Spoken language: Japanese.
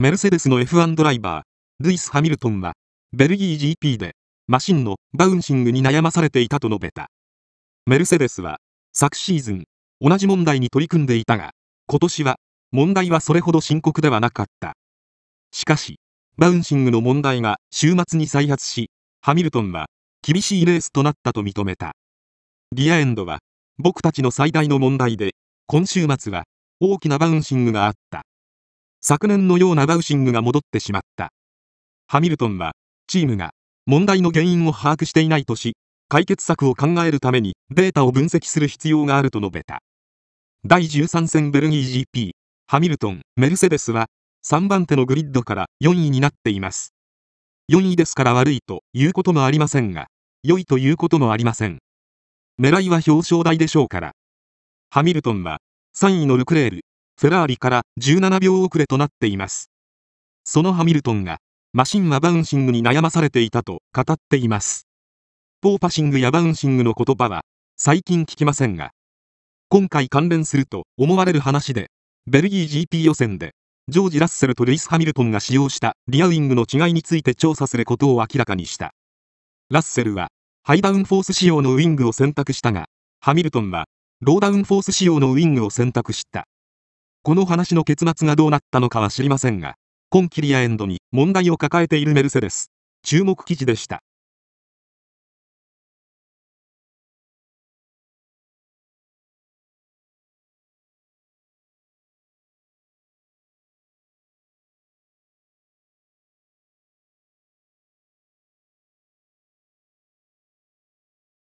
メルセデスの F1 ドライバー、ルイス・ハミルトンは、ベルギー GP で、マシンのバウンシングに悩まされていたと述べた。メルセデスは、昨シーズン、同じ問題に取り組んでいたが、今年は、問題はそれほど深刻ではなかった。しかし、バウンシングの問題が週末に再発し、ハミルトンは、厳しいレースとなったと認めた。リアエンドは、僕たちの最大の問題で、今週末は、大きなバウンシングがあった。昨年のようなバウシングが戻ってしまった。ハミルトンは、チームが問題の原因を把握していないとし、解決策を考えるためにデータを分析する必要があると述べた。第13戦ベルギー GP、ハミルトン、メルセデスは3番手のグリッドから4位になっています。4位ですから悪いということもありませんが、良いということもありません。狙いは表彰台でしょうから。ハミルトンは3位のルクレール、フェラーリから17秒遅れとなっています。そのハミルトンが、マシンはバウンシングに悩まされていたと語っています。ポーパシングやバウンシングの言葉は、最近聞きませんが、今回関連すると思われる話で、ベルギー GP 予選で、ジョージ・ラッセルとルイス・ハミルトンが使用したリアウィングの違いについて調査することを明らかにした。ラッセルは、ハイダウンフォース仕様のウィングを選択したが、ハミルトンは、ローダウンフォース仕様のウィングを選択した。この話の結末がどうなったのかは知りませんが、今期リアエンドに問題を抱えているメルセデス。注目記事でした。